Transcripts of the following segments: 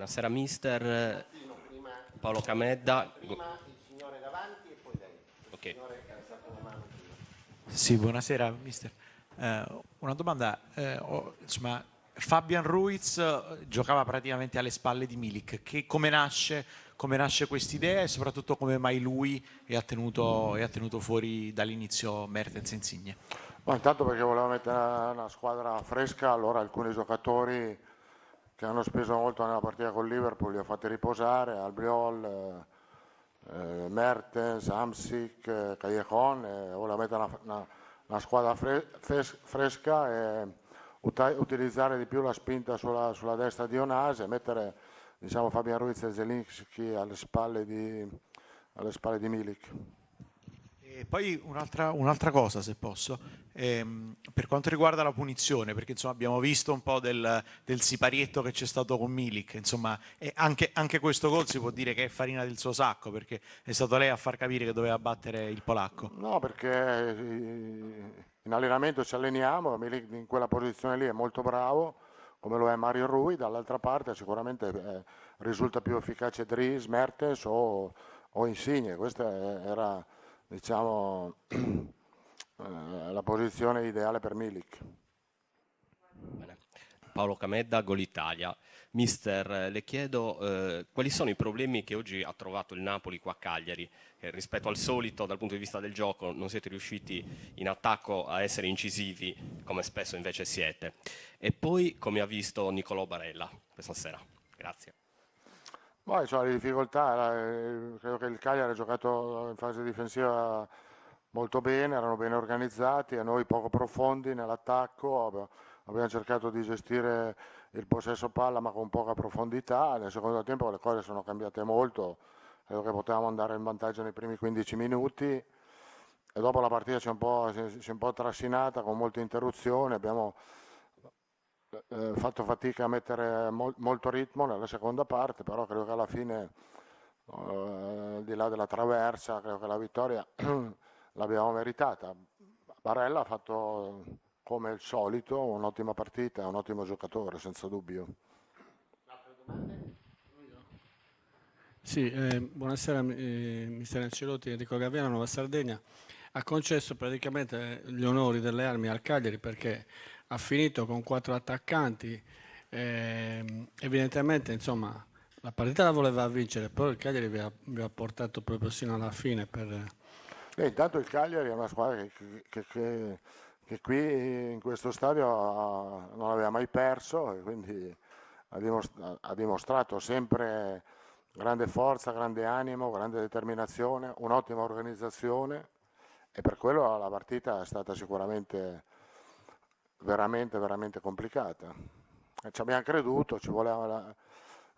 Buonasera mister. Paolo Camedda. Prima il signore davanti e poi lei. Okay. Sì, buonasera mister. Eh, una domanda, eh, oh, insomma, Fabian Ruiz eh, giocava praticamente alle spalle di Milik, che, come nasce, come nasce quest'idea e soprattutto come mai lui è tenuto, tenuto fuori dall'inizio Mertens Insigne? Ma intanto perché volevo mettere una, una squadra fresca, allora alcuni giocatori che hanno speso molto nella partita con Liverpool, li ho fatti riposare, Albiol, eh, eh, Mertens, Amsic, eh, Callejon, eh, ora metto una, una, una squadra fre fres fresca e utilizzare di più la spinta sulla, sulla destra di Onase, mettere diciamo, Fabian Ruiz e Zelinski alle spalle di, alle spalle di Milik. E poi un'altra, un'altra cosa, se posso, ehm, per quanto riguarda la punizione, perché insomma, abbiamo visto un po' del, del, siparietto che c'è stato con Milik, insomma, anche, anche, questo gol si può dire che è farina del suo sacco, perché è stato lei a far capire che doveva battere il polacco. No, perché eh, in allenamento ci alleniamo, Milik in quella posizione lì è molto bravo, come lo è Mario Rui, dall'altra parte sicuramente eh, risulta più efficace Dries, Mertens o, o Insigne, questa era diciamo, eh, la posizione ideale per Milik. Paolo Camedda, Gol Italia. Mister, eh, le chiedo eh, quali sono i problemi che oggi ha trovato il Napoli qua a Cagliari, eh, rispetto al solito dal punto di vista del gioco non siete riusciti in attacco a essere incisivi come spesso invece siete. E poi come ha visto Nicolò Barella questa sera. Grazie. Poi cioè, le difficoltà, eh, credo che il Cagliari ha giocato in fase difensiva molto bene, erano ben organizzati, a noi poco profondi nell'attacco, abbiamo cercato di gestire il possesso palla ma con poca profondità, nel secondo tempo le cose sono cambiate molto, credo che potevamo andare in vantaggio nei primi 15 minuti e dopo la partita si è un po', si è un po trascinata con molte interruzioni, abbiamo eh, eh, fatto fatica a mettere mol molto ritmo nella seconda parte, però credo che alla fine, eh, al di là della traversa, credo che la vittoria l'abbiamo meritata. Barella ha fatto come al solito un'ottima partita, un ottimo giocatore, senza dubbio. Sì, eh, buonasera eh, mister Ancelotti, Enrico Gaviano, Nuova Sardegna. Ha concesso praticamente gli onori delle armi al Cagliari perché ha finito con quattro attaccanti, eh, evidentemente insomma, la partita la voleva vincere, però il Cagliari vi ha, vi ha portato proprio sino alla fine. Per... Eh, intanto il Cagliari è una squadra che, che, che, che qui in questo stadio non aveva mai perso e quindi ha dimostrato sempre grande forza, grande animo, grande determinazione, un'ottima organizzazione e per quello la partita è stata sicuramente veramente, veramente complicata. ci abbiamo creduto, ci voleva la,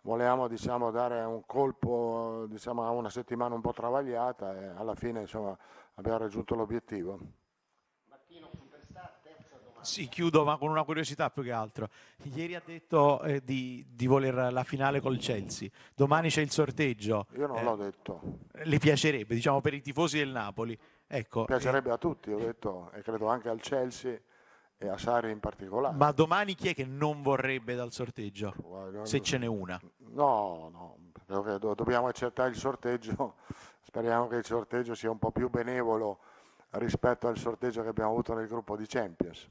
volevamo diciamo, dare un colpo diciamo, a una settimana un po' travagliata e alla fine insomma, abbiamo raggiunto l'obiettivo. Martino Superstar, terza domanda. Sì, chiudo ma con una curiosità più che altro. Ieri ha detto eh, di, di, voler la finale col Chelsea, domani c'è il sorteggio. Io non eh, l'ho detto. Le piacerebbe, diciamo, per i tifosi del Napoli. Ecco, piacerebbe eh, a tutti, ho eh. detto, e credo anche al Chelsea e a Saria in particolare. Ma domani chi è che non vorrebbe dal sorteggio? Guarda, se ce n'è una. No, no, dobbiamo accettare il sorteggio, speriamo che il sorteggio sia un po' più benevolo rispetto al sorteggio che abbiamo avuto nel gruppo di Champions.